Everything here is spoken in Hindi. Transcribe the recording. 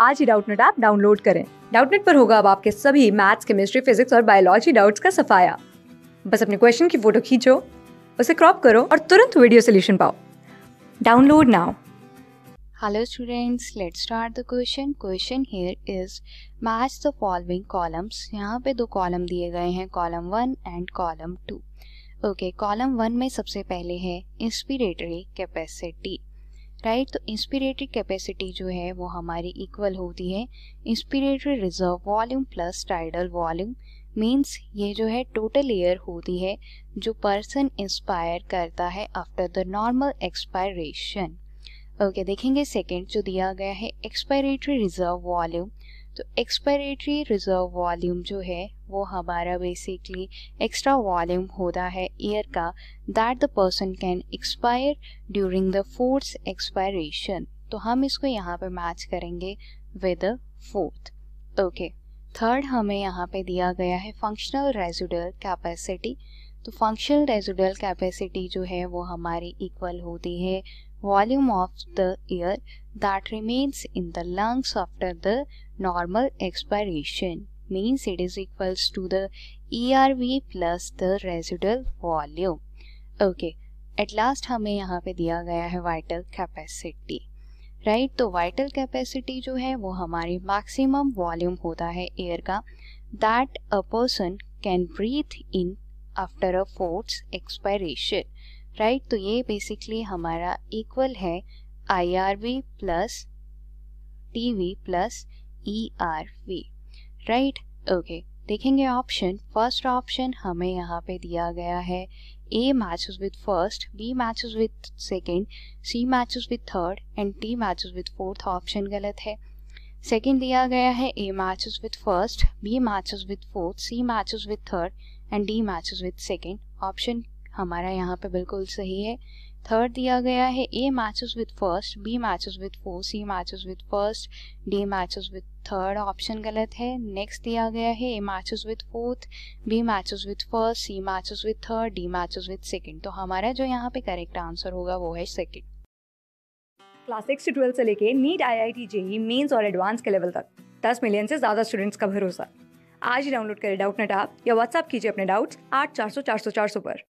आज ही डाउटनेट ऐप डाउनलोड करें डाउटनेट पर होगा अब आपके सभी मैथ्स केमिस्ट्री फिजिक्स और बायोलॉजी डाउट्स का सफाया बस अपने क्वेश्चन की फोटो खींचो उसे क्रॉप करो और तुरंत वीडियो सोल्यूशन पाओ download now hello students let start the question question here is match the following columns यहाँ पे दो कॉलम दिए गए हैं column one and column two okay column one में सबसे पहले है इंस्पिरेटरी कैपेसिटी राइट right? तो इंस्पिरेटरी कैपेसिटी जो है वो हमारी इक्वल होती है inspiratory reserve volume plus tidal volume means ये जो है टोटल एयर होती है जो पर्सन इंस्पायर करता है after the normal expiration okay देखेंगे सेकेंड जो दिया गया है एक्सपायरेटरी रिजर्व वॉल्यूम तो एक्सपायरेटरी रिजर्व वॉल्यूम जो है वो हमारा बेसिकली एक्स्ट्रा वॉल्यूम होता है ईयर का that the person can expire during the forced expiration तो हम इसको यहाँ पे मैच करेंगे विद फोर्थ ओके थर्ड हमें यहाँ पे दिया गया है फंक्शनल रेजुडल कैपेसिटी तो फंक्शनल रेजुडल कैपेसिटी जो है वो हमारी इक्वल होती है volume of the air that remains in the lungs after the normal expiration means it is equals to the ERV plus the residual volume. Okay, at last हमें यहाँ पे दिया गया है vital capacity. राइट तो वाइटल कैपेसिटी जो है वो हमारी मैक्सिमम वॉल्यूम होता है एयर का that a person can breathe in after a forced expiration right तो ये बेसिकली हमारा इक्वल है I R V plus T V plus E R V right okay देखेंगे ऑप्शन फर्स्ट ऑप्शन हमें यहाँ पे दिया गया है A match with first B match with second C matches with third and D match with fourth option गलत है सेकेंड दिया गया है A match with first B match with fourth C match with third and D matches with second option हमारा यहाँ पे बिल्कुल सही है थर्ड दिया गया है A matches with first B matches with four C matches with first D matches with third option गलत है नेक्स्ट दिया गया है A matches with fourth B matches with first C matches with third D matches with second तो हमारा जो यहाँ पे करेक्ट आंसर होगा वो है सेकंड क्लास सिक्स से ट्वेल्थ से लेके NEET IIT JEE mains और एडवांस के लेवल तक दस मिलियन से ज़्यादा स्टूडेंट्स का भरोसा आज ही डाउनलोड करें डाउट नेट या व्हाट्सअप कीजिए अपने डाउट्स आठ चार सौ चार सौ चार सौ पर